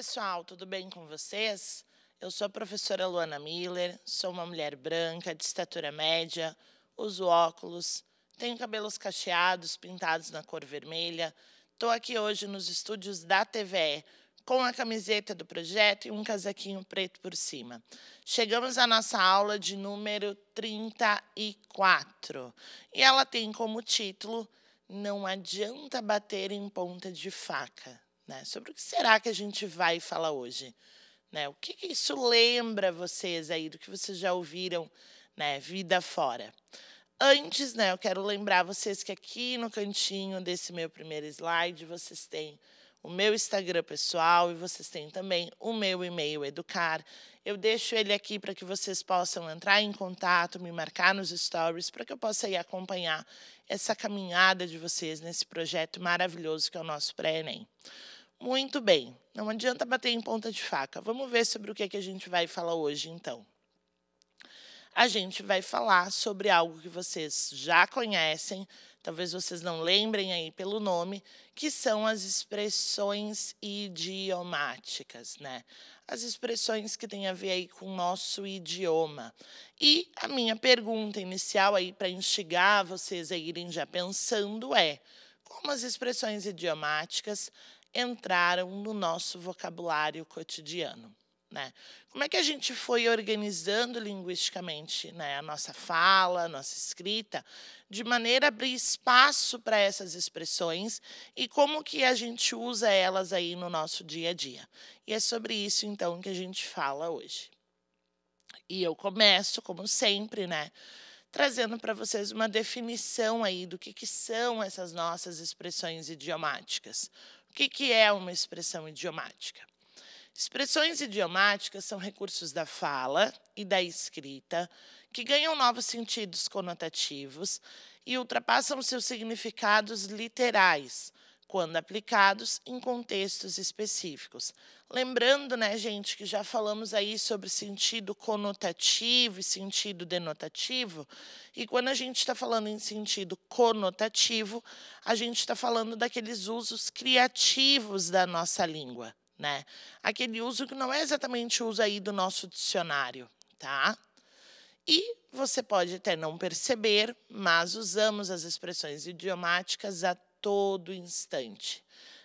pessoal, tudo bem com vocês? Eu sou a professora Luana Miller, sou uma mulher branca, de estatura média, uso óculos, tenho cabelos cacheados, pintados na cor vermelha. Estou aqui hoje nos estúdios da TVE com a camiseta do projeto e um casaquinho preto por cima. Chegamos à nossa aula de número 34 e ela tem como título Não adianta bater em ponta de faca. Né? Sobre o que será que a gente vai falar hoje? Né? O que, que isso lembra vocês aí do que vocês já ouviram, né? Vida fora. Antes, né, eu quero lembrar vocês que aqui no cantinho desse meu primeiro slide vocês têm o meu Instagram pessoal e vocês têm também o meu e-mail educar. Eu deixo ele aqui para que vocês possam entrar em contato, me marcar nos stories, para que eu possa ir acompanhar essa caminhada de vocês nesse projeto maravilhoso que é o nosso pré-ENEM. Muito bem, não adianta bater em ponta de faca. Vamos ver sobre o que, é que a gente vai falar hoje, então. A gente vai falar sobre algo que vocês já conhecem, talvez vocês não lembrem aí pelo nome, que são as expressões idiomáticas, né? As expressões que têm a ver aí com o nosso idioma. E a minha pergunta inicial aí para instigar vocês a irem já pensando é: como as expressões idiomáticas entraram no nosso vocabulário cotidiano. Né? Como é que a gente foi organizando linguisticamente né, a nossa fala, a nossa escrita, de maneira a abrir espaço para essas expressões e como que a gente usa elas aí no nosso dia a dia. E é sobre isso, então, que a gente fala hoje. E eu começo, como sempre, né, trazendo para vocês uma definição aí do que, que são essas nossas expressões idiomáticas. O que, que é uma expressão idiomática? Expressões idiomáticas são recursos da fala e da escrita que ganham novos sentidos conotativos e ultrapassam seus significados literais, quando aplicados em contextos específicos, Lembrando, né, gente, que já falamos aí sobre sentido conotativo e sentido denotativo. E quando a gente está falando em sentido conotativo, a gente está falando daqueles usos criativos da nossa língua, né? Aquele uso que não é exatamente o uso aí do nosso dicionário, tá? E você pode até não perceber, mas usamos as expressões idiomáticas a todo instante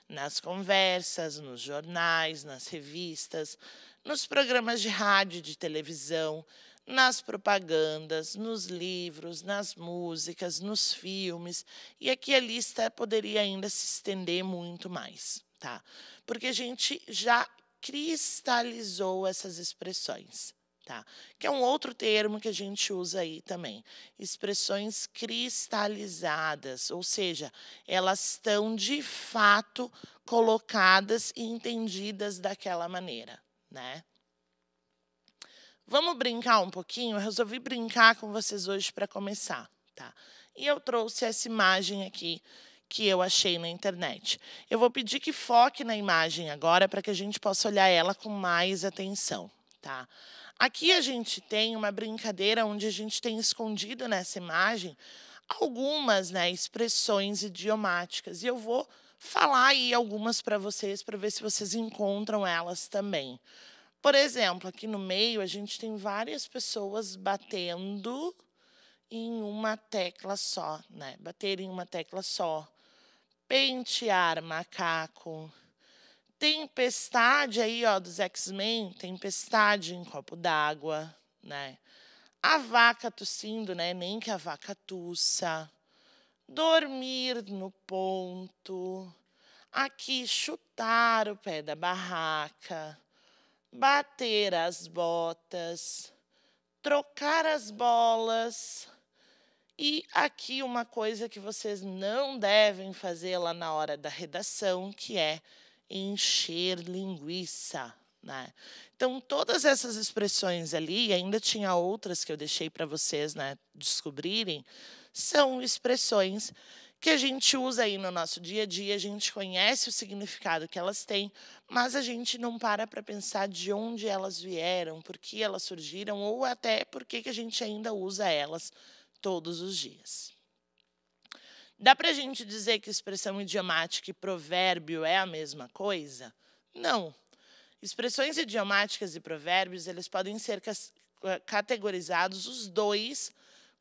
nas conversas, nos jornais, nas revistas, nos programas de rádio, de televisão, nas propagandas, nos livros, nas músicas, nos filmes, e aqui a lista poderia ainda se estender muito mais, tá? Porque a gente já cristalizou essas expressões tá? Que é um outro termo que a gente usa aí também. Expressões cristalizadas, ou seja, elas estão de fato colocadas e entendidas daquela maneira, né? Vamos brincar um pouquinho? Eu resolvi brincar com vocês hoje para começar, tá? E eu trouxe essa imagem aqui que eu achei na internet. Eu vou pedir que foque na imagem agora para que a gente possa olhar ela com mais atenção, tá? Aqui a gente tem uma brincadeira onde a gente tem escondido nessa imagem algumas né, expressões idiomáticas. E eu vou falar aí algumas para vocês, para ver se vocês encontram elas também. Por exemplo, aqui no meio a gente tem várias pessoas batendo em uma tecla só, né? Bater em uma tecla só. Pentear macaco. Tempestade aí, ó, dos X-Men, tempestade em copo d'água, né? A vaca tossindo, né? Nem que a vaca tussa. Dormir no ponto. Aqui chutar o pé da barraca. Bater as botas. Trocar as bolas. E aqui uma coisa que vocês não devem fazer lá na hora da redação, que é encher linguiça. Né? Então, todas essas expressões ali, ainda tinha outras que eu deixei para vocês né, descobrirem, são expressões que a gente usa aí no nosso dia a dia, a gente conhece o significado que elas têm, mas a gente não para para pensar de onde elas vieram, por que elas surgiram ou até por que, que a gente ainda usa elas todos os dias. Dá para a gente dizer que expressão idiomática e provérbio é a mesma coisa? Não. Expressões idiomáticas e provérbios, eles podem ser eh, categorizados os dois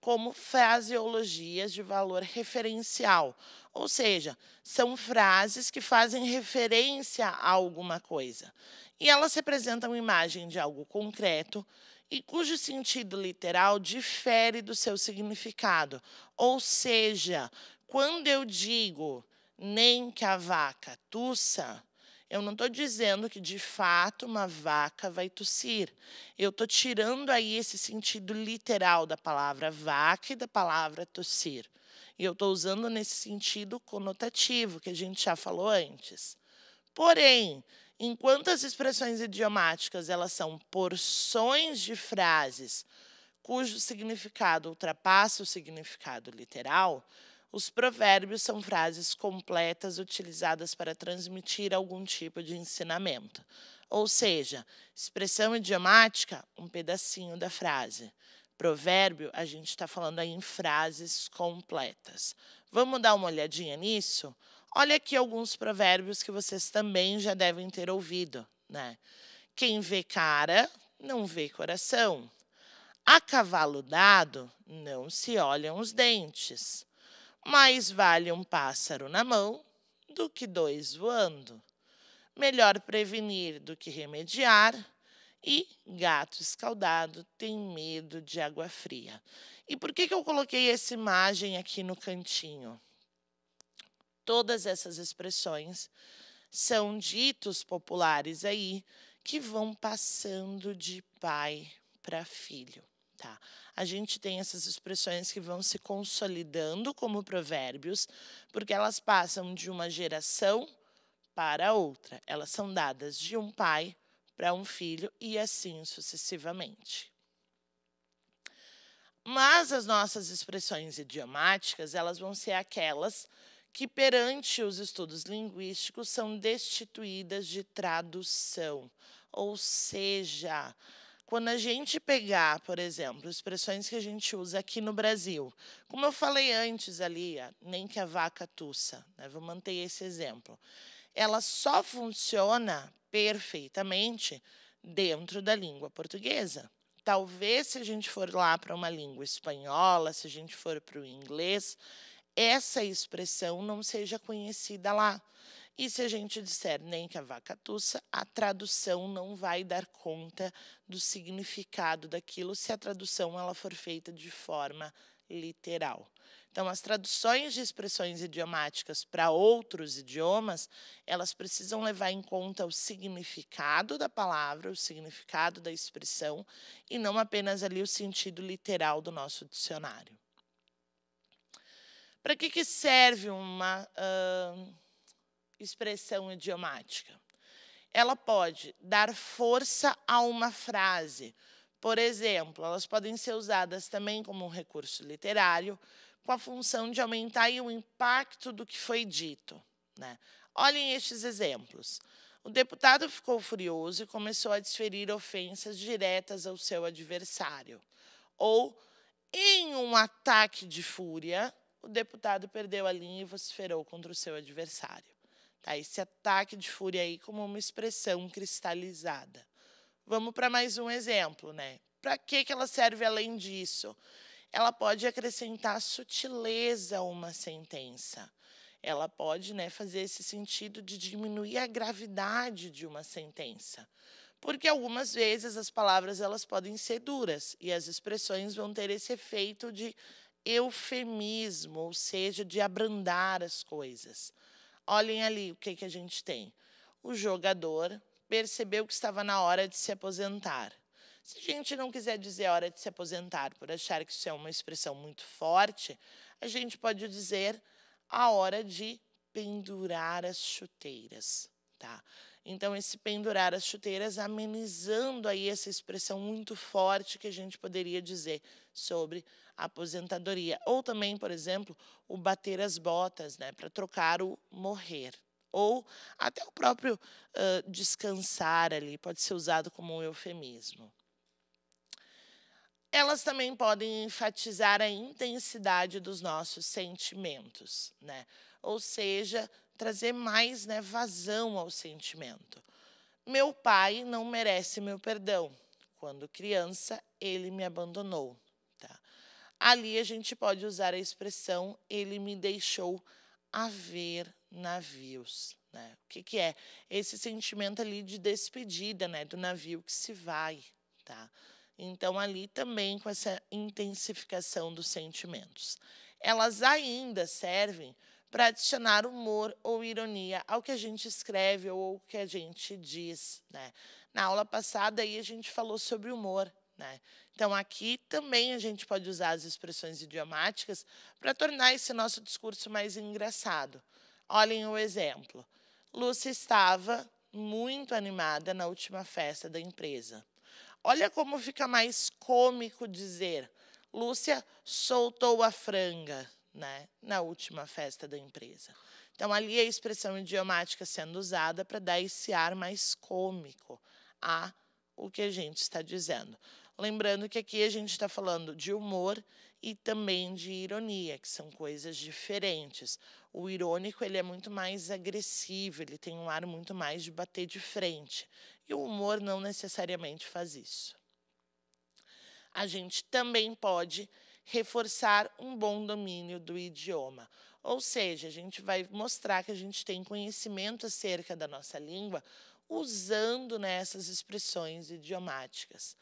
como fraseologias de valor referencial, ou seja, são frases que fazem referência a alguma coisa. E elas representam imagem de algo concreto e cujo sentido literal difere do seu significado, ou seja, quando eu digo nem que a vaca tussa, eu não estou dizendo que de fato uma vaca vai tossir. Eu estou tirando aí esse sentido literal da palavra vaca e da palavra tossir. E eu estou usando nesse sentido conotativo, que a gente já falou antes. Porém, enquanto as expressões idiomáticas elas são porções de frases cujo significado ultrapassa o significado literal, os provérbios são frases completas utilizadas para transmitir algum tipo de ensinamento, ou seja, expressão idiomática, um pedacinho da frase. Provérbio, a gente está falando aí em frases completas. Vamos dar uma olhadinha nisso? Olha aqui alguns provérbios que vocês também já devem ter ouvido, né? Quem vê cara, não vê coração. A cavalo dado, não se olham os dentes. Mais vale um pássaro na mão do que dois voando. Melhor prevenir do que remediar. E gato escaldado tem medo de água fria. E por que, que eu coloquei essa imagem aqui no cantinho? Todas essas expressões são ditos populares aí que vão passando de pai para filho. Tá. A gente tem essas expressões que vão se consolidando como provérbios, porque elas passam de uma geração para outra. Elas são dadas de um pai para um filho e assim sucessivamente. Mas as nossas expressões idiomáticas, elas vão ser aquelas que perante os estudos linguísticos são destituídas de tradução, ou seja, quando a gente pegar, por exemplo, expressões que a gente usa aqui no Brasil, como eu falei antes ali, ah, nem que a vaca tussa, né? vou manter esse exemplo, ela só funciona perfeitamente dentro da língua portuguesa. Talvez se a gente for lá para uma língua espanhola, se a gente for para o inglês, essa expressão não seja conhecida lá. E se a gente disser nem que a vaca tussa, a tradução não vai dar conta do significado daquilo se a tradução ela for feita de forma literal. Então, as traduções de expressões idiomáticas para outros idiomas, elas precisam levar em conta o significado da palavra, o significado da expressão, e não apenas ali o sentido literal do nosso dicionário. Para que, que serve uma uh, expressão idiomática. Ela pode dar força a uma frase. Por exemplo, elas podem ser usadas também como um recurso literário, com a função de aumentar o impacto do que foi dito. Né? Olhem estes exemplos. O deputado ficou furioso e começou a desferir ofensas diretas ao seu adversário. Ou, em um ataque de fúria, o deputado perdeu a linha e vociferou contra o seu adversário. Tá? Esse ataque de fúria aí como uma expressão cristalizada. Vamos para mais um exemplo, né? Para que, que ela serve além disso? Ela pode acrescentar sutileza a uma sentença. Ela pode né, fazer esse sentido de diminuir a gravidade de uma sentença. Porque algumas vezes as palavras elas podem ser duras e as expressões vão ter esse efeito de eufemismo, ou seja, de abrandar as coisas. Olhem ali o que, que a gente tem. O jogador percebeu que estava na hora de se aposentar. Se a gente não quiser dizer hora de se aposentar por achar que isso é uma expressão muito forte, a gente pode dizer a hora de pendurar as chuteiras, tá? Então, esse pendurar as chuteiras, amenizando aí essa expressão muito forte que a gente poderia dizer sobre aposentadoria. Ou também, por exemplo, o bater as botas, né, para trocar o morrer. Ou até o próprio uh, descansar ali, pode ser usado como um eufemismo. Elas também podem enfatizar a intensidade dos nossos sentimentos, né? Ou seja, trazer mais né, vazão ao sentimento. Meu pai não merece meu perdão. Quando criança, ele me abandonou. Tá? Ali a gente pode usar a expressão ele me deixou haver navios. Né? O que, que é? Esse sentimento ali de despedida né, do navio que se vai. Tá? Então, ali também com essa intensificação dos sentimentos. Elas ainda servem para adicionar humor ou ironia ao que a gente escreve ou ao que a gente diz. Né? Na aula passada aí a gente falou sobre humor. Né? Então, aqui também a gente pode usar as expressões idiomáticas para tornar esse nosso discurso mais engraçado. Olhem o exemplo. Lúcia estava muito animada na última festa da empresa. Olha como fica mais cômico dizer: Lúcia soltou a franga né, na última festa da empresa. Então, ali a expressão idiomática sendo usada para dar esse ar mais cômico a o que a gente está dizendo. Lembrando que aqui a gente está falando de humor e também de ironia, que são coisas diferentes. O irônico ele é muito mais agressivo, ele tem um ar muito mais de bater de frente. E o humor não necessariamente faz isso. A gente também pode reforçar um bom domínio do idioma. Ou seja, a gente vai mostrar que a gente tem conhecimento acerca da nossa língua usando nessas né, expressões idiomáticas.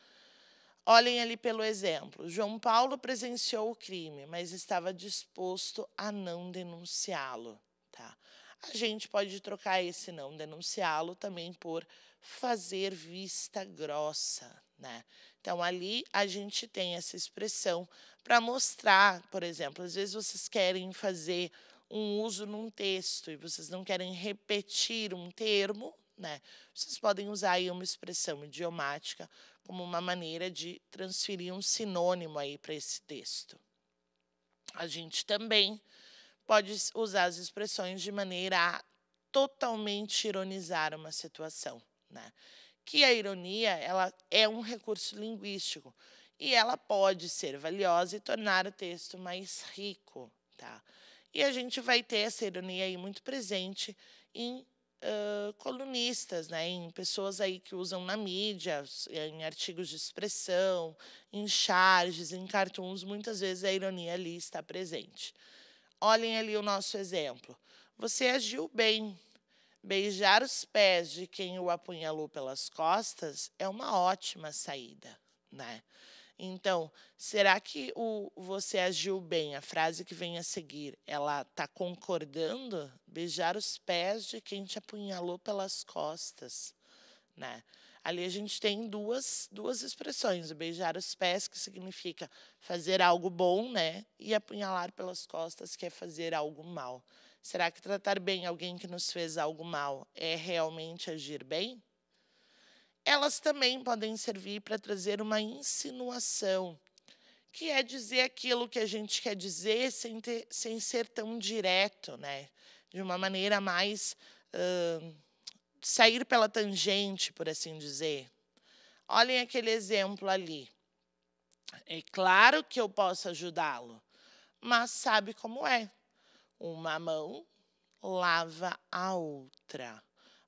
Olhem ali pelo exemplo. João Paulo presenciou o crime, mas estava disposto a não denunciá-lo. Tá? A gente pode trocar esse não denunciá-lo também por fazer vista grossa. Né? Então, ali a gente tem essa expressão para mostrar, por exemplo, às vezes vocês querem fazer um uso num texto e vocês não querem repetir um termo, né? Vocês podem usar aí uma expressão idiomática como uma maneira de transferir um sinônimo aí para esse texto. A gente também pode usar as expressões de maneira a totalmente ironizar uma situação, né? que a ironia ela é um recurso linguístico e ela pode ser valiosa e tornar o texto mais rico, tá? E a gente vai ter essa ironia aí muito presente em uh, colunistas, né? Em pessoas aí que usam na mídia, em artigos de expressão, em charges, em cartuns, muitas vezes a ironia ali está presente. Olhem ali o nosso exemplo. Você agiu bem, Beijar os pés de quem o apunhalou pelas costas é uma ótima saída, né? Então, será que o você agiu bem, a frase que vem a seguir, ela está concordando? Beijar os pés de quem te apunhalou pelas costas, né? Ali a gente tem duas, duas expressões, beijar os pés, que significa fazer algo bom, né? E apunhalar pelas costas, que é fazer algo mal. Será que tratar bem alguém que nos fez algo mal é realmente agir bem? Elas também podem servir para trazer uma insinuação, que é dizer aquilo que a gente quer dizer sem, ter, sem ser tão direto, né? de uma maneira mais. Uh, sair pela tangente, por assim dizer. Olhem aquele exemplo ali. É claro que eu posso ajudá-lo, mas sabe como é. Uma mão lava a outra.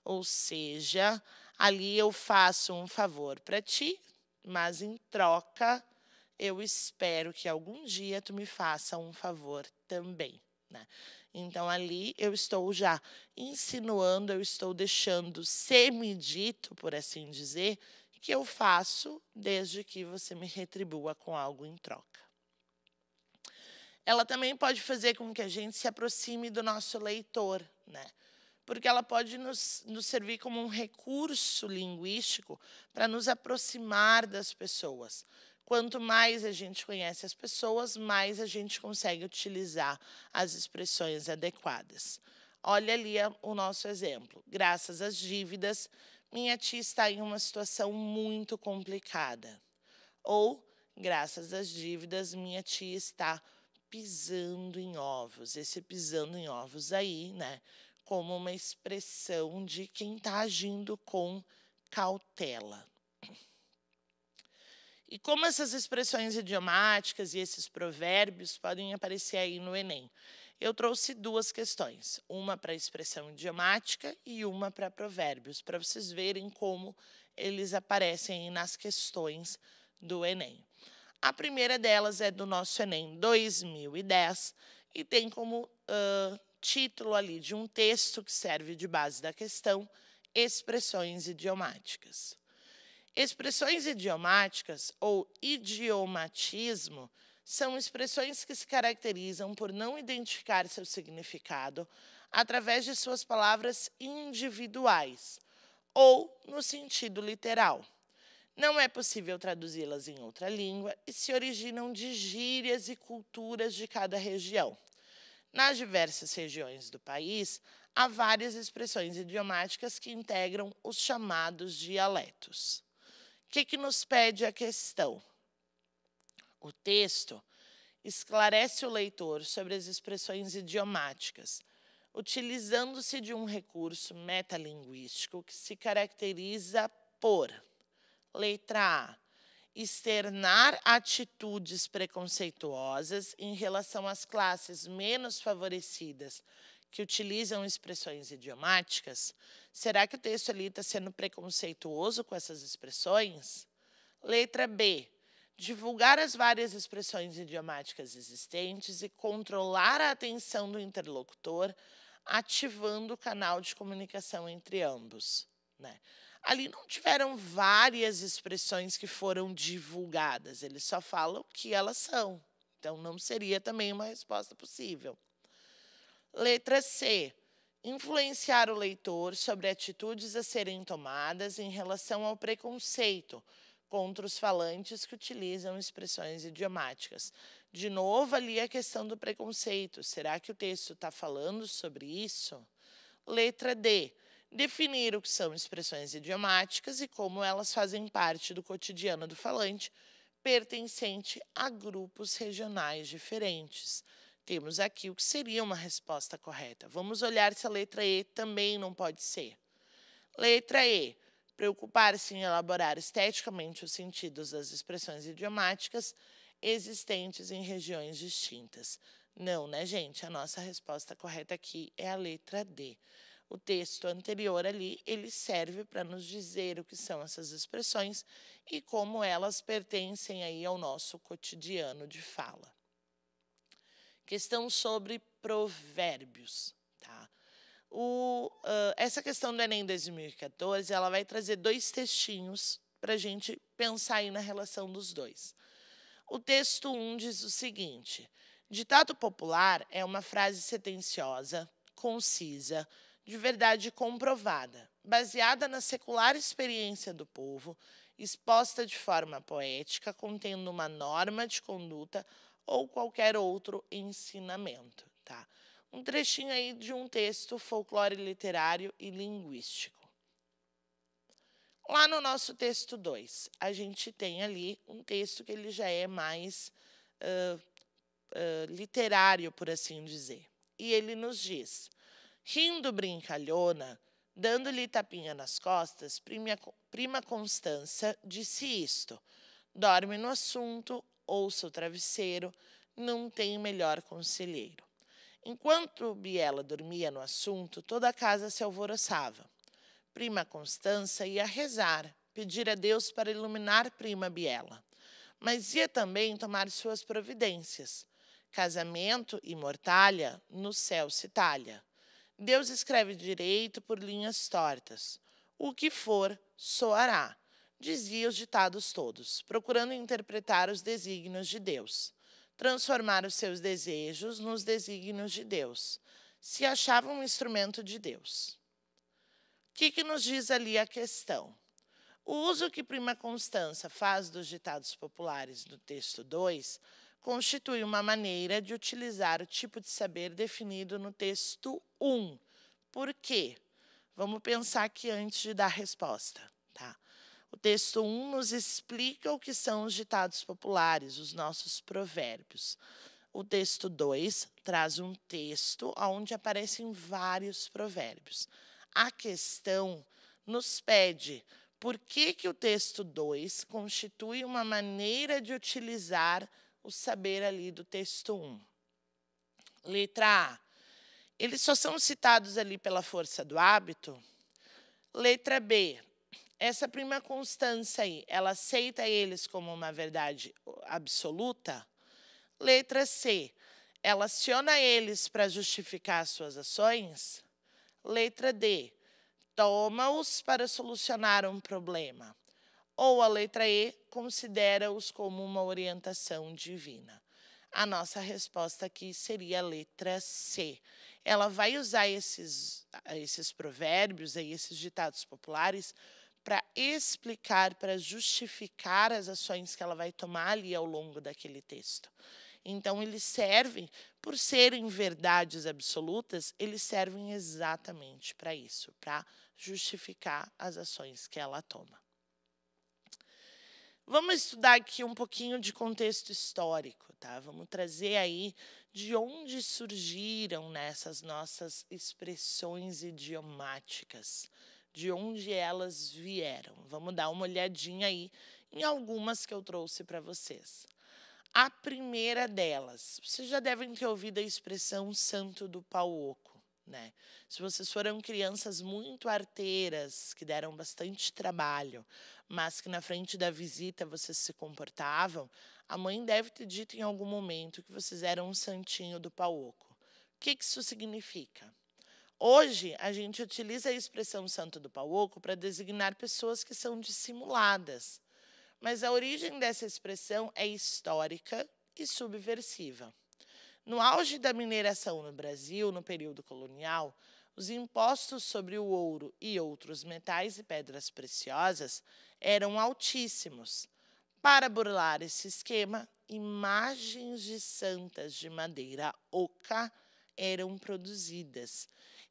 Ou seja, ali eu faço um favor para ti, mas em troca eu espero que algum dia tu me faça um favor também. Né? Então ali eu estou já insinuando, eu estou deixando semidito, por assim dizer, que eu faço desde que você me retribua com algo em troca ela também pode fazer com que a gente se aproxime do nosso leitor, né? porque ela pode nos, nos servir como um recurso linguístico para nos aproximar das pessoas. Quanto mais a gente conhece as pessoas, mais a gente consegue utilizar as expressões adequadas. Olha ali o nosso exemplo. Graças às dívidas, minha tia está em uma situação muito complicada. Ou, graças às dívidas, minha tia está pisando em ovos, esse pisando em ovos aí, né, como uma expressão de quem está agindo com cautela. E como essas expressões idiomáticas e esses provérbios podem aparecer aí no Enem? Eu trouxe duas questões, uma para expressão idiomática e uma para provérbios, para vocês verem como eles aparecem nas questões do Enem. A primeira delas é do nosso Enem 2010 e tem como uh, título ali de um texto que serve de base da questão expressões idiomáticas. Expressões idiomáticas ou idiomatismo são expressões que se caracterizam por não identificar seu significado através de suas palavras individuais ou no sentido literal. Não é possível traduzi-las em outra língua e se originam de gírias e culturas de cada região. Nas diversas regiões do país, há várias expressões idiomáticas que integram os chamados dialetos. O que, que nos pede a questão? O texto esclarece o leitor sobre as expressões idiomáticas, utilizando-se de um recurso metalinguístico que se caracteriza por Letra A. Externar atitudes preconceituosas em relação às classes menos favorecidas que utilizam expressões idiomáticas. Será que o texto ali está sendo preconceituoso com essas expressões? Letra B divulgar as várias expressões idiomáticas existentes e controlar a atenção do interlocutor, ativando o canal de comunicação entre ambos. Né? ali não tiveram várias expressões que foram divulgadas, eles só falam o que elas são. Então, não seria também uma resposta possível. Letra C. Influenciar o leitor sobre atitudes a serem tomadas em relação ao preconceito contra os falantes que utilizam expressões idiomáticas. De novo, ali a questão do preconceito. Será que o texto está falando sobre isso? Letra D definir o que são expressões idiomáticas e como elas fazem parte do cotidiano do falante, pertencente a grupos regionais diferentes. Temos aqui o que seria uma resposta correta. Vamos olhar se a letra E também não pode ser. Letra E. Preocupar-se em elaborar esteticamente os sentidos das expressões idiomáticas existentes em regiões distintas. Não, né, gente? A nossa resposta correta aqui é a letra D o texto anterior ali, ele serve para nos dizer o que são essas expressões e como elas pertencem aí ao nosso cotidiano de fala. Questão sobre provérbios, tá? O, uh, essa questão do Enem 2014, ela vai trazer dois textinhos para a gente pensar aí na relação dos dois. O texto 1 um diz o seguinte: ditado popular é uma frase sentenciosa, concisa, de verdade comprovada, baseada na secular experiência do povo, exposta de forma poética, contendo uma norma de conduta ou qualquer outro ensinamento. Tá? Um trechinho aí de um texto folclore literário e linguístico. Lá no nosso texto 2, a gente tem ali um texto que ele já é mais uh, uh, literário, por assim dizer. E ele nos diz: Rindo brincalhona, dando-lhe tapinha nas costas, prima, prima Constança disse isto. Dorme no assunto, ouça o travesseiro, não tem melhor conselheiro. Enquanto Biela dormia no assunto, toda a casa se alvoroçava. Prima Constança ia rezar, pedir a Deus para iluminar Prima Biela, mas ia também tomar suas providências. Casamento e mortalha no céu se talha. Deus escreve direito por linhas tortas. O que for, soará, dizia os ditados todos, procurando interpretar os desígnios de Deus, transformar os seus desejos nos desígnios de Deus. Se achava um instrumento de Deus. O que, que nos diz ali a questão? O uso que Prima Constança faz dos ditados populares do texto 2 constitui uma maneira de utilizar o tipo de saber definido no texto 1. Por quê? Vamos pensar aqui antes de dar a resposta. Tá? O texto 1 nos explica o que são os ditados populares, os nossos provérbios. O texto 2 traz um texto onde aparecem vários provérbios. A questão nos pede por que, que o texto 2 constitui uma maneira de utilizar o saber ali do texto 1. Letra A. Eles só são citados ali pela força do hábito. Letra B. Essa prima constância aí, ela aceita eles como uma verdade absoluta? Letra C. Ela aciona eles para justificar suas ações? Letra D. Toma-os para solucionar um problema ou a letra E, considera-os como uma orientação divina. A nossa resposta aqui seria a letra C. Ela vai usar esses, esses provérbios esses ditados populares para explicar, para justificar as ações que ela vai tomar ali ao longo daquele texto. Então, eles servem, por serem verdades absolutas, eles servem exatamente para isso, para justificar as ações que ela toma. Vamos estudar aqui um pouquinho de contexto histórico, tá? Vamos trazer aí de onde surgiram nessas né, nossas expressões idiomáticas, de onde elas vieram. Vamos dar uma olhadinha aí em algumas que eu trouxe para vocês. A primeira delas, vocês já devem ter ouvido a expressão santo do pau oco né? Se vocês foram crianças muito arteiras, que deram bastante trabalho, mas que na frente da visita vocês se comportavam, a mãe deve ter dito em algum momento que vocês eram um santinho do oco. O que, isso significa? Hoje, a gente utiliza a expressão santo do oco para designar pessoas que são dissimuladas. Mas a origem dessa expressão é histórica e subversiva. No auge da mineração no Brasil, no período colonial, os impostos sobre o ouro e outros metais e pedras preciosas eram altíssimos. Para burlar esse esquema, imagens de santas de madeira oca eram produzidas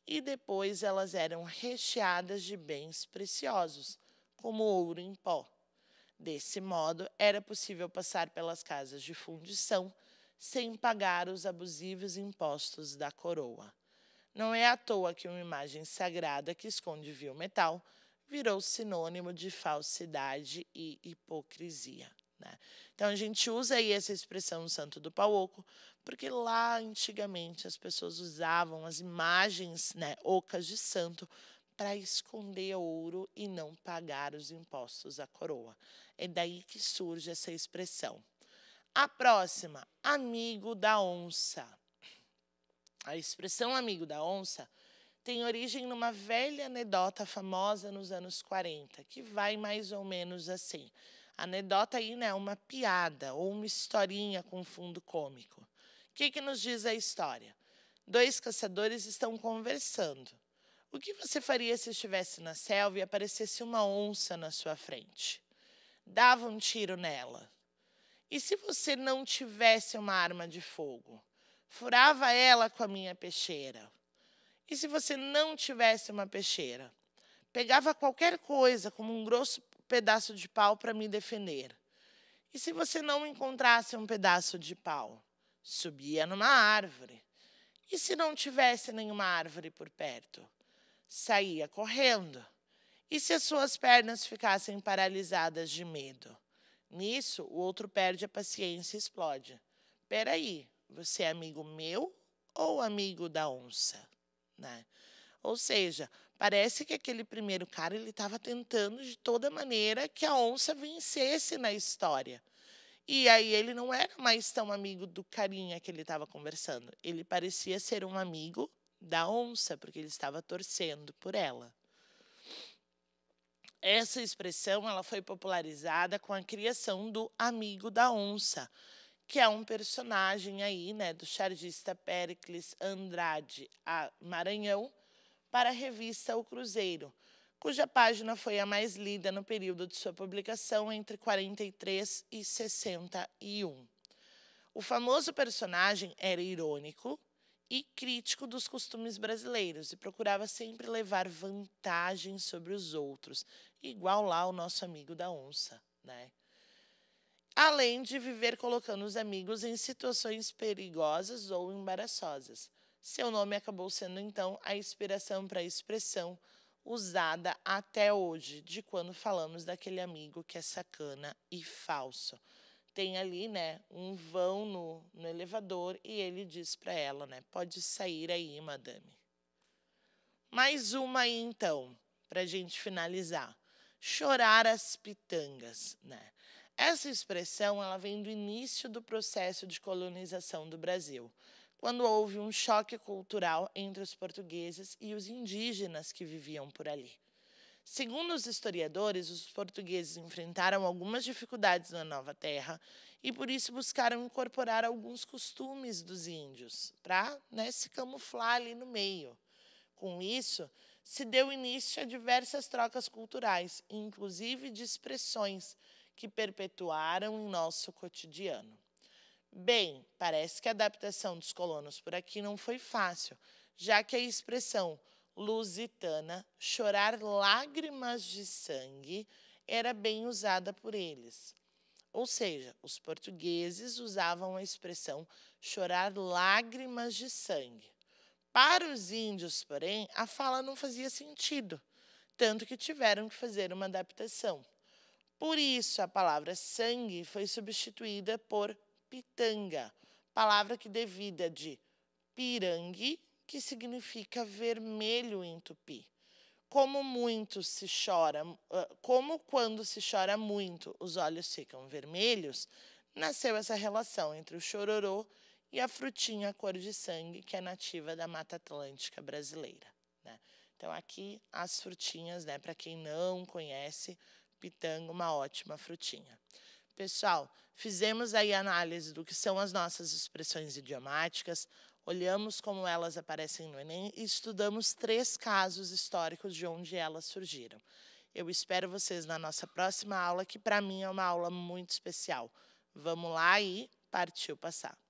e depois elas eram recheadas de bens preciosos, como ouro em pó. Desse modo, era possível passar pelas casas de fundição sem pagar os abusivos impostos da coroa. Não é à toa que uma imagem sagrada que esconde vil metal virou sinônimo de falsidade e hipocrisia. Né? Então a gente usa aí essa expressão santo do pau oco, porque lá antigamente as pessoas usavam as imagens né, ocas de santo para esconder ouro e não pagar os impostos à coroa. É daí que surge essa expressão. A próxima, amigo da onça. A expressão amigo da onça tem origem numa velha anedota famosa nos anos 40, que vai mais ou menos assim. A anedota aí, né, é uma piada ou uma historinha com fundo cômico. O que, que nos diz a história? Dois caçadores estão conversando. O que você faria se estivesse na selva e aparecesse uma onça na sua frente? Dava um tiro nela. E se você não tivesse uma arma de fogo? Furava ela com a minha peixeira. E se você não tivesse uma peixeira? Pegava qualquer coisa, como um grosso pedaço de pau, para me defender. E se você não encontrasse um pedaço de pau? Subia numa árvore. E se não tivesse nenhuma árvore por perto? Saía correndo. E se as suas pernas ficassem paralisadas de medo? Nisso, o outro perde a paciência e explode. Peraí, você é amigo meu ou amigo da onça? Né? Ou seja, parece que aquele primeiro cara ele estava tentando de toda maneira que a onça vencesse na história. E aí ele não era mais tão amigo do carinha que ele estava conversando. Ele parecia ser um amigo da onça, porque ele estava torcendo por ela. Essa expressão ela foi popularizada com a criação do amigo da onça, que é um personagem aí, né, do chargista Pericles Andrade a Maranhão para a revista O Cruzeiro, cuja página foi a mais lida no período de sua publicação entre 43 e 61. O famoso personagem era irônico, e crítico dos costumes brasileiros e procurava sempre levar vantagem sobre os outros, igual lá o nosso amigo da onça, né? Além de viver colocando os amigos em situações perigosas ou embaraçosas. Seu nome acabou sendo então a inspiração para a expressão usada até hoje, de quando falamos daquele amigo que é sacana e falso tem ali, né, um vão no, no elevador e ele diz para ela, né, pode sair aí, madame. Mais uma aí, então, para gente finalizar. Chorar as pitangas, né? Essa expressão, ela vem do início do processo de colonização do Brasil, quando houve um choque cultural entre os portugueses e os indígenas que viviam por ali. Segundo os historiadores, os portugueses enfrentaram algumas dificuldades na nova terra e por isso buscaram incorporar alguns costumes dos índios para né, se camuflar ali no meio. Com isso, se deu início a diversas trocas culturais, inclusive de expressões que perpetuaram em nosso cotidiano. Bem, parece que a adaptação dos colonos por aqui não foi fácil, já que a expressão lusitana, chorar lágrimas de sangue, era bem usada por eles. Ou seja, os portugueses usavam a expressão chorar lágrimas de sangue. Para os índios, porém, a fala não fazia sentido, tanto que tiveram que fazer uma adaptação. Por isso, a palavra sangue foi substituída por pitanga, palavra que devida de pirangue, que significa vermelho em tupi. Como muito se chora, ah, como quando se chora muito, os olhos ficam vermelhos, nasceu essa relação entre o chororô e a frutinha cor de sangue, que é nativa da Mata Atlântica brasileira. Né? Então, aqui as frutinhas, né? Para quem não conhece, pitanga, uma ótima frutinha. Pessoal, fizemos aí análise do que são as nossas expressões idiomáticas, Olhamos como elas aparecem no Enem e estudamos três casos históricos de onde elas surgiram. Eu espero vocês na nossa próxima aula, que para mim é uma aula muito especial. Vamos lá e partiu passar.